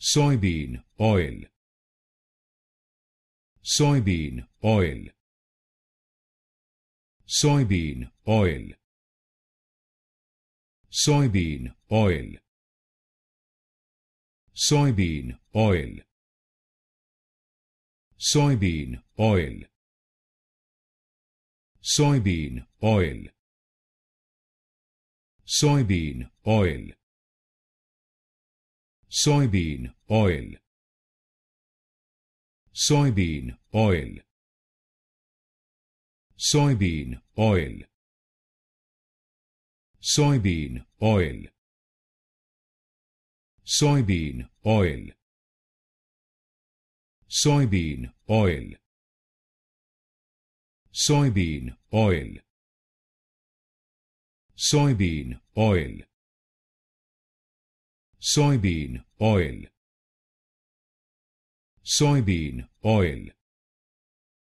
soybean oil soybean oil soybean oil soybean oil soybean oil soybean oil soybean oil soybean oil soybean oil soybean oil soybean oil soybean oil soybean oil soybean oil soybean oil soybean oil soybean oil soybean oil